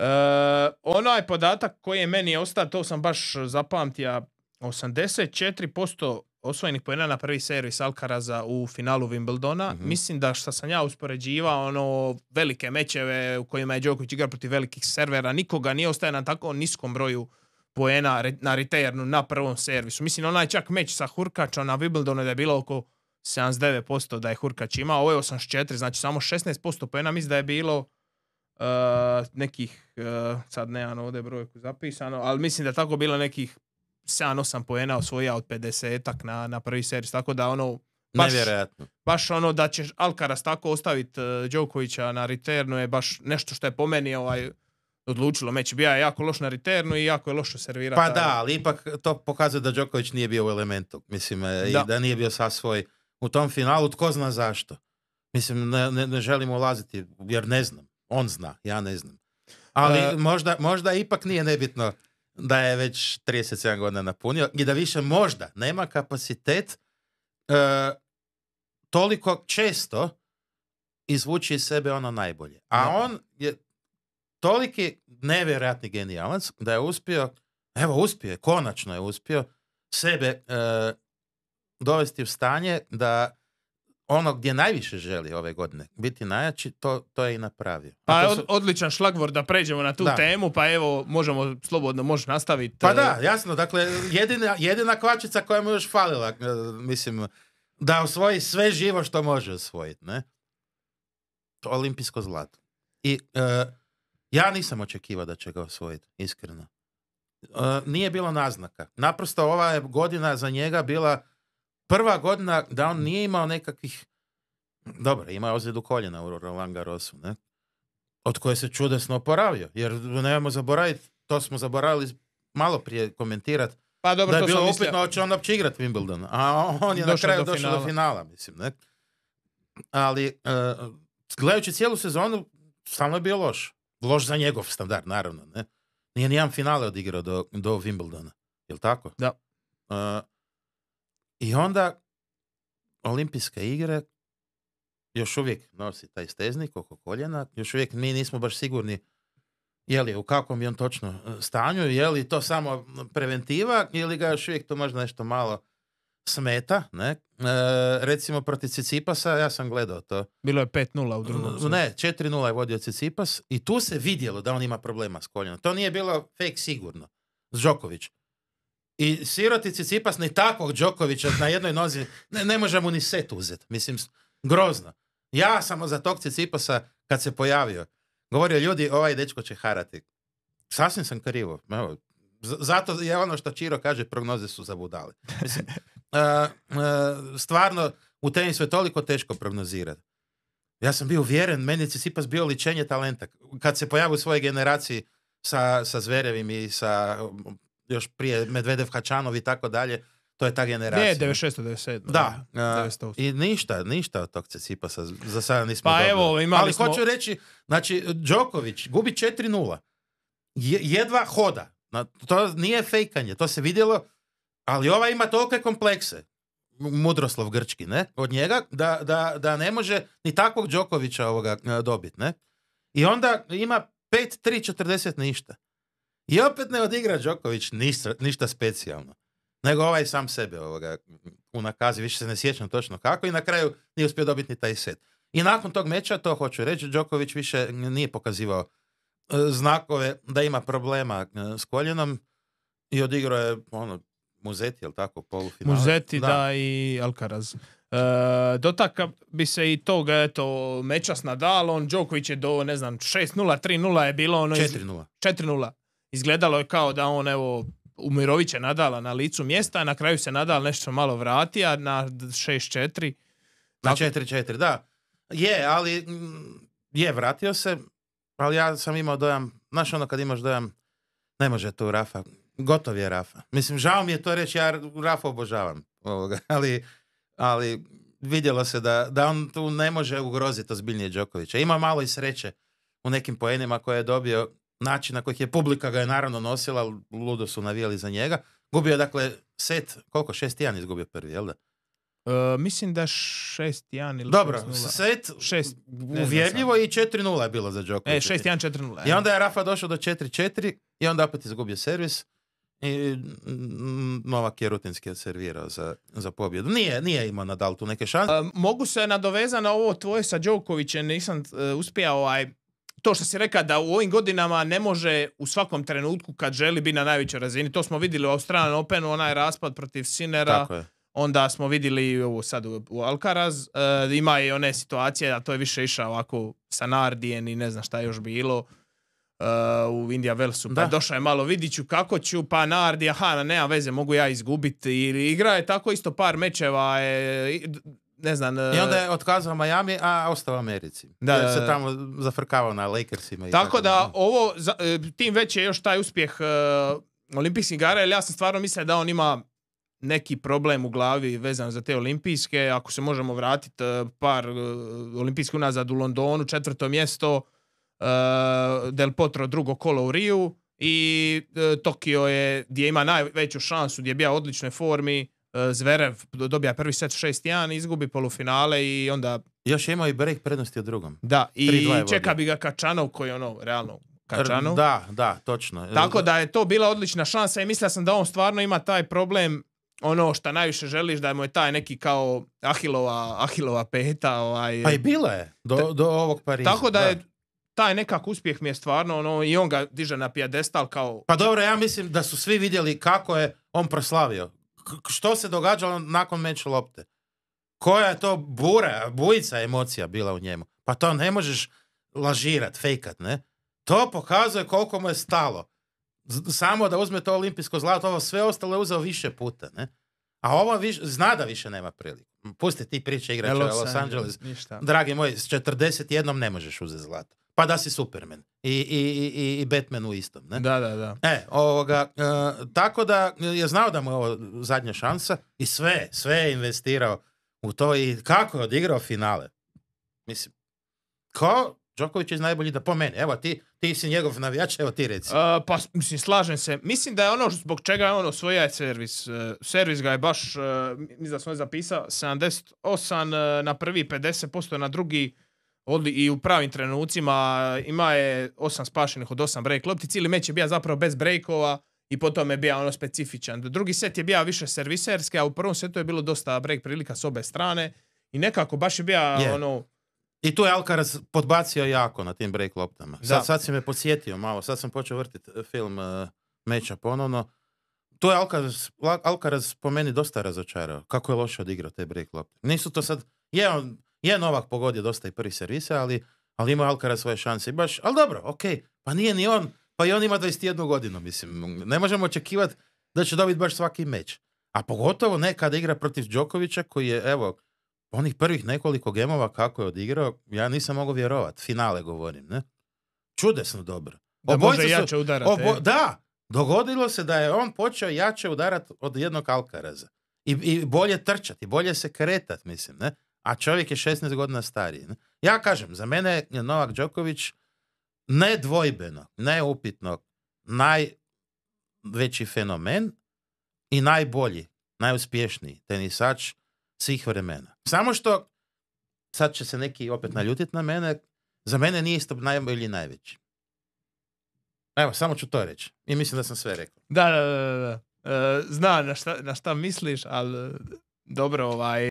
E, onaj podatak koji je meni ostao, to sam baš zapamtio, 84% osvojenih pojena na prvi servis Alcaraza u finalu Wimbledona. Mhm. Mislim da što sam ja uspoređivao ono velike mečeve u kojima je Djokovic igra protiv velikih servera, nikoga nije ostaje na tako niskom broju poena na returnu na prvom servisu. Mislim onaj čak meč sa Hurkačom na Wimbledonu da je bilo oko 79% da je Hurkač imao, ovo je 84, znači samo 16% poena mislim da je bilo Uh, nekih, uh, sad nemam ovdje brojku zapisano, ali mislim da tako bilo nekih 7-8 poena osvoja od 50-ak na, na prvi servis, tako da ono baš, Nevjerojatno. baš ono da će Alcaraz tako ostaviti Đokovića e, na returnu je baš nešto što je po meni ovaj, odlučilo meć Bija je jako loš na returnu i jako je loše servirati. Pa da, ali ipak to pokazuje da Đoković nije bio u elementu, mislim, da. i da nije bio sa svoj u tom finalu, tko zna zašto. Mislim, ne, ne, ne želim ulaziti, jer ne znam. On zna, ja ne znam. Ali e, možda, možda ipak nije nebitno da je već 37 godina napunio i da više možda nema kapacitet uh, toliko često izvući iz sebe ono najbolje. A on je toliki nevjerojatni genijalac da je uspio, evo uspio je, konačno je uspio sebe e, dovesti u stanje da ono gdje najviše želi ove godine biti najjači, to, to je i napravio. Pa odličan šlagvor da pređemo na tu temu, pa evo možemo slobodno možeš nastaviti. Pa e. da, jasno, dakle jedina, jedina kvačica koja mu još falila, e, mislim, da osvoji sve živo što može osvojiti, ne? Olimpijsko zlato. I e, ja nisam očekivao da će ga osvojiti, iskreno. nije bilo naznaka. Naprosto ova je godina za njega bila prva godina da on nije imao nekakvih... Dobro, imao ozljedu koljena u Roland Garrosu, ne? Od koje se čudesno oporavio. Jer nemojmo zaboraviti, to smo zaboravili malo prije komentirati. Pa dobro, da je bilo upitno, hoće on uopće igrati Wimbledon. A on je na kraju do došao do finala, mislim, ne? Ali, uh, gledajući cijelu sezonu, stalno je bio loš. Loš za njegov standard, naravno, ne? Nije nijedan finale odigrao do, do Wimbledona. Jel tako? Da. Uh, i onda olimpijske igre još uvijek nosi taj steznik oko koljena, još uvijek mi nismo baš sigurni je li u kakvom je on točno e, stanju, je li to samo preventiva ili ga još uvijek to možda nešto malo smeta, ne? E, recimo protiv Cicipasa, ja sam gledao to. Bilo je 5-0 u drugom. Ne, 4-0 je vodio Cicipas i tu se vidjelo da on ima problema s koljenom. To nije bilo fake sigurno. Đoković. I siroti Cicipas ni takvog Đokovića na jednoj nozi ne, ne može mu ni set uzeti. Mislim, grozno. Ja samo za tog Cicipasa kad se pojavio. Govorio ljudi, ovaj dečko će harati. Sasvim sam krivo. Evo, zato je ono što Čiro kaže, prognoze su zabudali. Mislim, e, e, stvarno, u tenisu je toliko teško prognozirati. Ja sam bio uvjeren, meni je Cicipas bio ličenje talenta. Kad se pojavio u svojoj generaciji sa, sa Zverevim i sa još prije Medvedev, Hačanov i tako dalje, to je ta generacija. Ne, 96. 97. Da. da. I ništa, ništa od tog Cecipasa. Za sada nismo pa dobili. Evo, imali Ali smo... hoću reći, znači, Đoković gubi 4-0. jedva hoda. to nije fejkanje, to se vidjelo. Ali ova ima tolike komplekse. Mudroslav Grčki, ne? Od njega, da, da, da ne može ni takvog Đokovića ovoga dobiti, ne? I onda ima 5-3-40 ništa. I opet ne odigra Đoković ništa, ništa specijalno. Nego ovaj sam sebe ovoga nakazi više se ne sjećam točno kako i na kraju nije uspio dobiti ni taj set. I nakon tog meča, to hoću reći, Đoković više nije pokazivao e, znakove da ima problema e, s koljenom i odigrao je ono, Muzeti, jel tako, polufinale? Muzeti, da, i Alcaraz. E, dotaka bi se i tog eto, meča s Nadalom, Đoković je do, ne znam, 6-0, 3-0 je bilo ono... 4-0. 4-0 izgledalo je kao da on evo umiroviće Nadala na licu mjesta, a na kraju se Nadal nešto malo vratio na 6-4. Na 4-4, da. Je, ali mm, je, vratio se, ali ja sam imao dojam, znaš ono kad imaš dojam, ne može tu Rafa, gotov je Rafa. Mislim, žao mi je to reći, ja Rafa obožavam, ovoga, ali, ali vidjelo se da, da on tu ne može ugroziti ozbiljnije Đokovića. Ima malo i sreće u nekim poenima koje je dobio način na kojih je publika ga je naravno nosila, ludo su navijali za njega. Gubio je dakle set, koliko? 6-1 izgubio prvi, jel da? E, mislim da 6-1 ili 6-0. set 6, uvjerljivo i 4-0 je bilo za Djokovic. E, 6-1, 4-0. I e. onda je Rafa došao do 4-4 i onda opet izgubio servis. I mm, Novak je rutinski servirao za, za pobjedu. Nije, nije imao Nadal tu neke šanse. E, mogu se nadovezati na ovo tvoje sa Đokovićem. Nisam e, uspio ovaj, to što si rekao, da u ovim godinama ne može u svakom trenutku kad želi biti na najvećoj razini. To smo vidjeli u Australian Openu, onaj raspad protiv Sinera. Onda smo vidjeli ovo sad u, Alkaraz, Alcaraz. E, ima i one situacije, a to je više išao ovako sa Nardijen i ne znam šta je još bilo. E, u Indija Velsu. Pa došao je malo ću kako ću, pa Nardi, aha, nema veze, mogu ja izgubiti. Ili igra je tako isto par mečeva, E, ne znam... I onda e, je otkazao Miami, a ostao u Americi. Da, da, se tamo zafrkavao na Lakersima. tako, da, ovo, e, tim već je još taj uspjeh e, olimpijskih igara, jer ja sam stvarno mislio da on ima neki problem u glavi vezan za te olimpijske. Ako se možemo vratiti par olimpijskih unazad u Londonu, četvrto mjesto, Del Potro drugo kolo u Riju i Tokio je gdje ima najveću šansu, gdje je bio odličnoj formi, Eh, Zverev dobija prvi set 6-1, izgubi polufinale i onda... Još je imao i break prednosti u drugom. Da, i čeka bi ga Kačanov koji ono, realno, Kačanov. Er, da, da, točno. Tako da je to bila odlična šansa i mislio sam da on stvarno ima taj problem ono šta najviše želiš da mu je taj neki kao Ahilova, Ahilova peta. Ovaj, pa i bila je do, ovog Pariza. Tako da, je taj nekak uspjeh mi je stvarno ono i on ga diže na pijadestal kao... Pa dobro, ja mislim da su svi vidjeli kako je on proslavio što se događalo nakon meča lopte. Koja je to bura, bujica emocija bila u njemu. Pa to ne možeš lažirat, fejkat, ne? To pokazuje koliko mu je stalo. Samo da uzme to olimpijsko zlato, ovo sve ostalo je uzeo više puta, ne? A ovo zna da više nema prilike. Pusti ti priče igrača Los, Los Angeles. Dragi moj, s 41 ne možeš uzeti zlato pa da si Superman. I, i, i, i Batman u istom. Ne? Da, da, da. E, ovoga, e, tako da je znao da mu je ovo zadnja šansa i sve, sve je investirao u to i kako je odigrao finale. Mislim, ko Đoković je najbolji da po meni. Evo ti, ti si njegov navijač, evo ti reci. E, pa mislim, slažem se. Mislim da je ono zbog čega je on osvojio servis. E, servis ga je baš, uh, mislim da sam je zapisao, 78 na prvi, 50% na drugi, i u pravim trenucima ima je osam spašenih od osam break lopti. Cijeli meč je bio zapravo bez breakova i potom je bio ono specifičan. Drugi set je bio više serviserski, a u prvom setu je bilo dosta break prilika s obe strane i nekako baš je bio ono... I tu je Alcaraz podbacio jako na tim break loptama. Sad, sad si me podsjetio malo, sad sam počeo vrtiti e, film uh, meča ponovno. Tu je Alcaraz, Alcaraz po meni dosta razočarao. Kako je loše odigrao te break lopte. Nisu to sad... Je, on, je, Novak pogodio dosta i prvi servisa, ali, ali ima alkara svoje šanse. I baš, ali dobro, ok, pa nije ni on, pa i on ima 21 godinu, mislim. Ne možemo očekivati da će dobiti baš svaki meč. A pogotovo ne kada igra protiv Đokovića koji je, evo, onih prvih nekoliko gemova kako je odigrao, ja nisam mogao vjerovat. Finale govorim, ne? Čudesno dobro. Da može jače udarati. E. Da, dogodilo se da je on počeo jače udarat od jednog Alkaraza. I, i bolje trčati, bolje se kretati, mislim, ne? a čovjek je 16 godina stariji. Ne? Ja kažem, za mene je Novak Đoković nedvojbeno, neupitno najveći fenomen i najbolji, najuspješniji tenisač svih vremena. Samo što, sad će se neki opet naljutiti na mene, za mene nije isto najbolji i najveći. Evo, samo ću to reći. I mislim da sam sve rekao. Da, da, da. da. E, zna na šta, na šta misliš, ali dobro ovaj...